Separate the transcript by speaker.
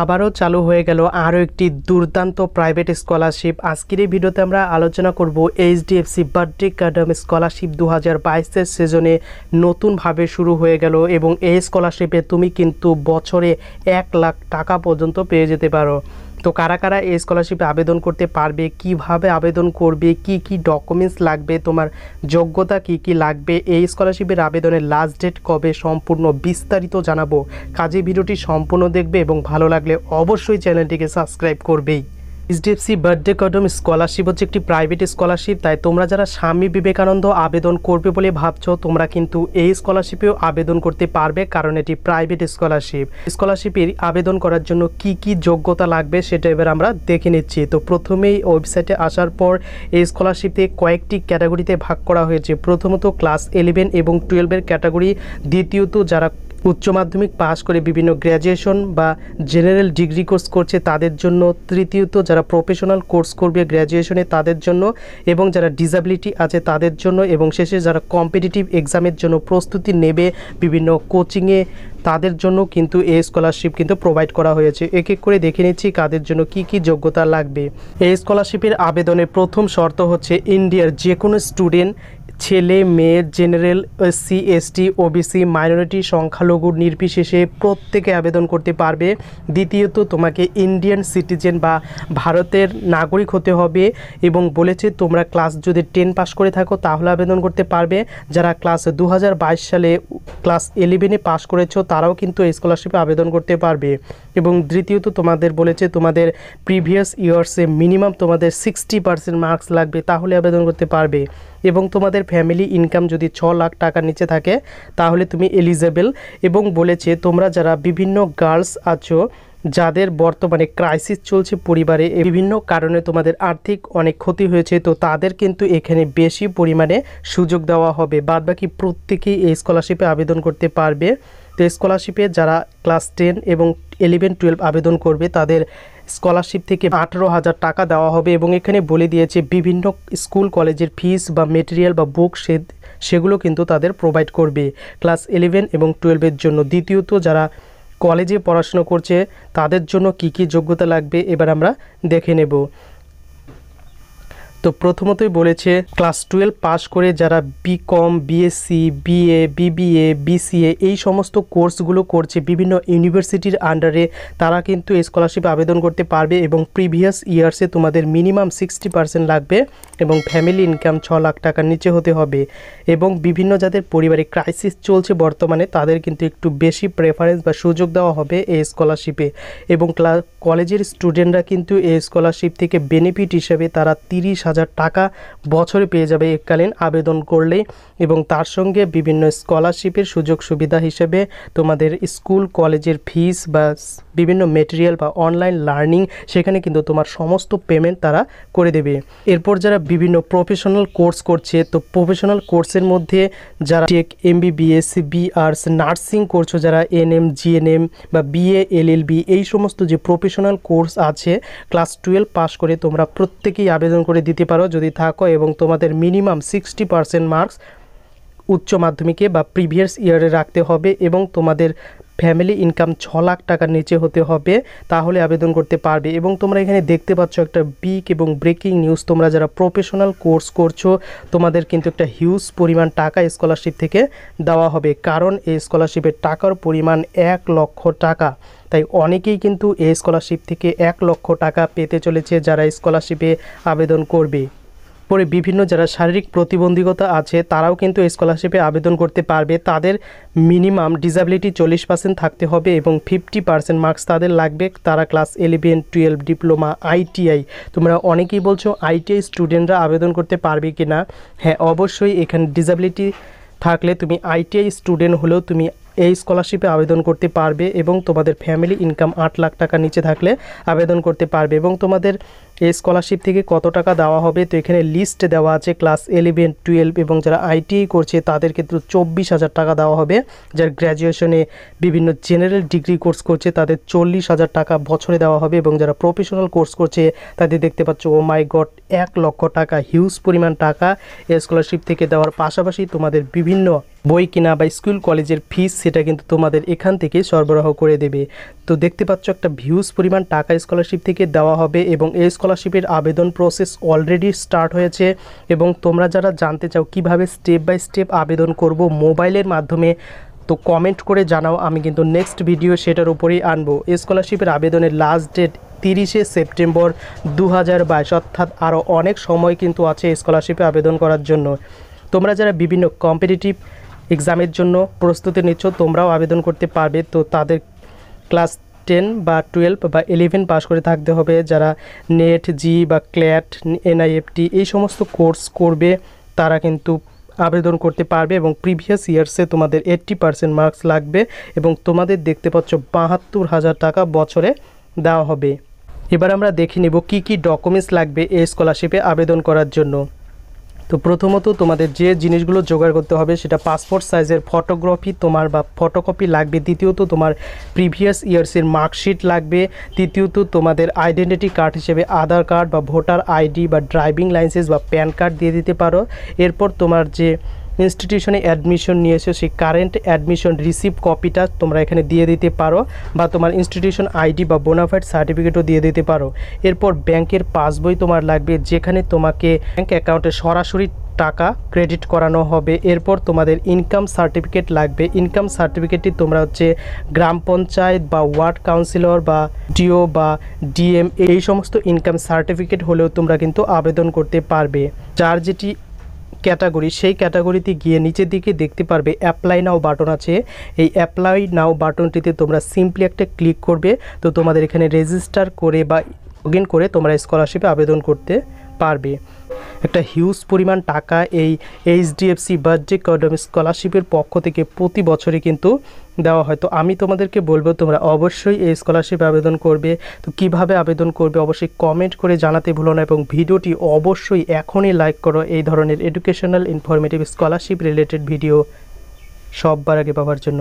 Speaker 1: আবারও চালু হয়ে গেল আরও একটি দুর্দান্ত প্রাইভেট স্কলারশিপ আজকের এই ভিডিওতে আমরা আলোচনা করব এইচডিএফসি বার্থডে কাডম স্কলারশিপ দু হাজার বাইশের সিজনে নতুনভাবে শুরু হয়ে গেল এবং এই স্কলারশিপে তুমি কিন্তু বছরে এক লাখ টাকা পর্যন্ত পেয়ে যেতে পারো তো কারা কারা এই স্কলারশিপে আবেদন করতে পারবে কিভাবে আবেদন করবে কি কি ডকুমেন্টস লাগবে তোমার যোগ্যতা কি কি লাগবে এই স্কলারশিপের আবেদনের লাস্ট ডেট কবে সম্পূর্ণ বিস্তারিত জানাবো কাজে ভিডিওটি সম্পূর্ণ দেখবে এবং ভালো লাগলে অবশ্যই চ্যানেলটিকে সাবস্ক্রাইব করবেই এইচডিএফসি বার্থডে কডম স্কলারশিপ হচ্ছে একটি প্রাইভেট স্কলারশিপ তাই তোমরা যারা স্বামী বিবেকানন্দ আবেদন করবে বলে ভাবছো তোমরা কিন্তু এই স্কলারশিপেও আবেদন করতে পারবে কারণ এটি প্রাইভেট স্কলারশিপ স্কলারশিপের আবেদন করার জন্য কি কি যোগ্যতা লাগবে সেটা এবার আমরা দেখে নিচ্ছি তো প্রথমেই ওয়েবসাইটে আসার পর এই স্কলারশিপে কয়েকটি ক্যাটাগরিতে ভাগ করা হয়েছে প্রথমত ক্লাস ইলেভেন এবং টুয়েলভের ক্যাটাগরি দ্বিতীয়ত যারা উচ্চ মাধ্যমিক পাস করে বিভিন্ন গ্র্যাজুয়েশন বা জেনারেল ডিগ্রি কোর্স করছে তাদের জন্য তৃতীয়ত যারা প্রফেশনাল কোর্স করবে গ্র্যাজুয়েশনে তাদের জন্য এবং যারা ডিসাবিলিটি আছে তাদের জন্য এবং শেষে যারা কম্পিটিটিভ এক্সামের জন্য প্রস্তুতি নেবে বিভিন্ন কোচিংয়ে তাদের জন্য কিন্তু এই স্কলারশিপ কিন্তু প্রোভাইড করা হয়েছে এক এক করে দেখে নিচ্ছি কাদের জন্য কি কি যোগ্যতা লাগবে এই স্কলারশিপের আবেদনের প্রথম শর্ত হচ্ছে ইন্ডিয়ার যে কোনো স্টুডেন্ট ছেলে মেয়ে general SC ST OBC minority সংখ্যালঘু নির্বিশেষে প্রত্যেকে আবেদন করতে পারবে দ্বিতীয়ত তোমাকে ইন্ডিয়ান সিটিজেন বা ভারতের নাগরিক হতে হবে এবং বলেছে তোমরা ক্লাস যদি টেন পাস করে থাকো তাহলে আবেদন করতে পারবে যারা ক্লাস দু সালে ক্লাস ইলেভেনে পাস করেছো তারাও কিন্তু এই স্কলারশিপে আবেদন করতে পারবে এবং দ্বিতীয়ত তোমাদের বলেছে তোমাদের প্রিভিয়াস ইয়ার্সে মিনিমাম তোমাদের সিক্সটি পার্সেন্ট মার্কস লাগবে তাহলে আবেদন করতে পারবে এবং তোমাদের ফ্যামিলি ইনকাম যদি ছ লাখ টাকার নিচে থাকে তাহলে তুমি এলিজেবল এবং বলেছে তোমরা যারা বিভিন্ন গার্লস আছো যাদের বর্তমানে ক্রাইসিস চলছে পরিবারে বিভিন্ন কারণে তোমাদের আর্থিক অনেক ক্ষতি হয়েছে তো তাদের কিন্তু এখানে বেশি পরিমাণে সুযোগ দেওয়া হবে বাদবাকি প্রত্যেকেই এই স্কলারশিপে আবেদন করতে পারবে তো স্কলারশিপে যারা ক্লাস টেন এবং ইলেভেন টুয়েলভ আবেদন করবে তাদের স্কলারশিপ থেকে আঠেরো হাজার টাকা দেওয়া হবে এবং এখানে বলে দিয়েছে বিভিন্ন স্কুল কলেজের ফিস বা মেটেরিয়াল বা বুক সে সেগুলো কিন্তু তাদের প্রোভাইড করবে ক্লাস ইলেভেন এবং টুয়েলভের জন্য দ্বিতীয়ত যারা কলেজে পড়াশুনো করছে তাদের জন্য কি কি যোগ্যতা লাগবে এবার আমরা দেখে নেব তো প্রথমতই বলেছে ক্লাস টুয়েলভ পাস করে যারা BCom BSc BA BBA BCA এই সমস্ত কোর্সগুলো করছে বিভিন্ন ইউনিভার্সিটির আন্ডারে তারা কিন্তু স্কলারশিপ আবেদন করতে পারবে এবং প্রিভিয়াস ইয়ার্সে তোমাদের মিনিমাম সিক্সটি পার্সেন্ট লাগবে এবং ফ্যামিলি ইনকাম ছ লাখ টাকার নিচে হতে হবে এবং বিভিন্ন যাদের পরিবারে ক্রাইসিস চলছে বর্তমানে তাদের কিন্তু একটু বেশি প্রেফারেন্স বা সুযোগ দেওয়া হবে এই স্কলারশিপে এবং কলেজের স্টুডেন্টরা কিন্তু এই স্কলারশিপ থেকে বেনিফিট হিসেবে তারা তিরিশ হাজার টাকা বছরে পেয়ে যাবে এককালীন আবেদন করলে এবং তার সঙ্গে বিভিন্ন স্কলারশিপের সুযোগ সুবিধা হিসেবে তোমাদের স্কুল কলেজের ফিস বা বিভিন্ন মেটেরিয়াল বা অনলাইন লার্নিং সেখানে কিন্তু তোমার সমস্ত পেমেন্ট তারা করে দেবে এরপর যারা বিভিন্ন প্রফেশনাল কোর্স করছে তো প্রফেশনাল কোর্সের মধ্যে যারা টেক বি বিআর্স নার্সিং করছো যারা এনএম জিএনএম বা বিএ বি এই সমস্ত যে প্রফেশনাল কোর্স আছে ক্লাস টুয়েলভ পাস করে তোমরা প্রত্যেকেই আবেদন করে দিতে দিতে পারো যদি থাকো এবং তোমাদের মিনিমাম সিক্সটি পারসেন্ট মার্কস উচ্চ মাধ্যমিকে বা প্রিভিয়াস ইয়ারে রাখতে হবে এবং তোমাদের ফ্যামিলি ইনকাম ছ লাখ টাকার নিচে হতে হবে তাহলে আবেদন করতে পারবে এবং তোমরা এখানে দেখতে পাচ্ছ একটা বিগ এবং ব্রেকিং নিউজ তোমরা যারা প্রফেশনাল কোর্স করছো তোমাদের কিন্তু একটা হিউজ পরিমাণ টাকা স্কলারশিপ থেকে দেওয়া হবে কারণ এই স্কলারশিপের টাকার পরিমাণ এক লক্ষ টাকা তাই অনেকেই কিন্তু এই স্কলারশিপ থেকে এক লক্ষ টাকা পেতে চলেছে যারা স্কলারশিপে আবেদন করবে পরে বিভিন্ন যারা শারীরিক প্রতিবন্ধকতা আছে তারাও কিন্তু স্কলারশিপে আবেদন করতে পারবে তাদের মিনিমাম ডিসাবিলিটি চল্লিশ পার্সেন্ট থাকতে হবে এবং ফিফটি পার্সেন্ট মার্কস তাদের লাগবে তারা class eleven twelve diploma ITI তোমরা অনেকেই বলছো আইটিআই স্টুডেন্টরা আবেদন করতে পারবে কি না হ্যাঁ অবশ্যই এখানে ডিসাবিলিটি থাকলে তুমি আইটিআই স্টুডেন্ট হলেও তুমি এই স্কলারশিপে আবেদন করতে পারবে এবং তোমাদের ফ্যামিলি ইনকাম আট লাখ টাকা নিচে থাকলে আবেদন করতে পারবে এবং তোমাদের এই স্কলারশিপ থেকে কত টাকা দেওয়া হবে তো এখানে লিস্ট দেওয়া আছে ক্লাস ইলেভেন টুয়েলভ এবং যারা আইটিআই e করছে তাদের ক্ষেত্রে চব্বিশ হাজার টাকা দেওয়া হবে যারা গ্র্যাজুয়েশনে বিভিন্ন জেনারেল ডিগ্রি কোর্স করছে তাদের চল্লিশ হাজার টাকা বছরে দেওয়া হবে এবং যারা প্রফেশনাল কোর্স করছে তাদের দেখতে পাচ্ছ ও মাই গড এক লক্ষ টাকা হিউজ পরিমাণ টাকা এই স্কলারশিপ থেকে দেওয়ার পাশাপাশি তোমাদের বিভিন্ন বই কিনা বা স্কুল কলেজের ফিস সেটা কিন্তু তোমাদের এখান থেকে সরবরাহ করে দেবে তো দেখতে পাচ্ছ একটা ভিউজ পরিমাণ টাকা স্কলারশিপ থেকে দেওয়া হবে এবং এই স্কলারশিপের আবেদন প্রসেস অলরেডি স্টার্ট হয়েছে এবং তোমরা যারা জানতে চাও কিভাবে স্টেপ বাই স্টেপ আবেদন করব মোবাইলের মাধ্যমে তো কমেন্ট করে জানাও আমি কিন্তু নেক্সট ভিডিও সেটার উপরেই আনবো স্কলারশিপের আবেদনের লাস্ট ডেট তিরিশে সেপ্টেম্বর দু হাজার বাইশ অর্থাৎ আরও অনেক সময় কিন্তু আছে স্কলারশিপে আবেদন করার জন্য তোমরা যারা বিভিন্ন কম্পিটিটিভ এক্সামের জন্য প্রস্তুতি নিচ্ছ তোমরাও আবেদন করতে পারবে তো তাদের ক্লাস টেন বা টুয়েলভ বা ইলেভেন পাস করে থাকতে হবে যারা নেট জি বা ক্ল্যাট এনআইএফটি এই সমস্ত কোর্স করবে তারা কিন্তু আবেদন করতে পারবে এবং প্রিভিয়াস ইয়ার্সে তোমাদের এইট্টি পার্সেন্ট মার্কস লাগবে এবং তোমাদের দেখতে পাচ্ছ বাহাত্তর হাজার টাকা বছরে দেওয়া হবে এবার আমরা দেখে নেব কি কি ডকুমেন্টস লাগবে এই স্কলারশিপে আবেদন করার জন্য তো প্রথমত তোমাদের যে জিনিসগুলো জোগাড় করতে হবে সেটা পাসপোর্ট সাইজের ফটোগ্রাফি তোমার বা ফটোকপি লাগবে দ্বিতীয়ত তোমার প্রিভিয়াস ইয়ার্সের মার্কশিট লাগবে তৃতীয়ত তোমাদের আইডেন্টিটি কার্ড হিসেবে আধার কার্ড বা ভোটার আইডি বা ড্রাইভিং লাইসেন্স বা প্যান কার্ড দিয়ে দিতে পারো এরপর তোমার যে ইনস্টিটিউশনে অ্যাডমিশন নিয়েছো সেই কারেন্ট অ্যাডমিশন রিসিভ কপিটা তোমরা এখানে দিয়ে দিতে পারো বা তোমার ইনস্টিটিউশন আইডি বা বোনাফাইড সার্টিফিকেটও দিয়ে দিতে পারো এরপর ব্যাংকের পাসবই তোমার লাগবে যেখানে তোমাকে ব্যাংক অ্যাকাউন্টে সরাসরি টাকা ক্রেডিট করানো হবে এরপর তোমাদের ইনকাম সার্টিফিকেট লাগবে ইনকাম সার্টিফিকেটটি তোমরা হচ্ছে গ্রাম পঞ্চায়েত বা ওয়ার্ড কাউন্সিলর বা ডিও বা ডিএম এই সমস্ত ইনকাম সার্টিফিকেট হলেও তোমরা কিন্তু আবেদন করতে পারবে যার যেটি ক্যাটাগরি সেই ক্যাটাগরিতে গিয়ে নিচের দিকে দেখতে পারবে অ্যাপ্লাই নাও বাটন আছে এই অ্যাপ্লাই নাও বাটনটিতে তোমরা সিম্পলি একটা ক্লিক করবে তো তোমাদের এখানে রেজিস্টার করে বা লগ করে তোমরা স্কলারশিপে আবেদন করতে পারবে একটা হিউজ পরিমাণ টাকা এই এইচডিএফসি বার্থডে কডম স্কলারশিপের পক্ষ থেকে প্রতি বছরে কিন্তু দেওয়া হয় তো আমি তোমাদেরকে বলবো তোমরা অবশ্যই এই স্কলারশিপ আবেদন করবে তো কিভাবে আবেদন করবে অবশ্যই কমেন্ট করে জানাতে ভুলো না এবং ভিডিওটি অবশ্যই এখনই লাইক করো এই ধরনের educational informative scholarship related video সববার আগে পাওয়ার জন্য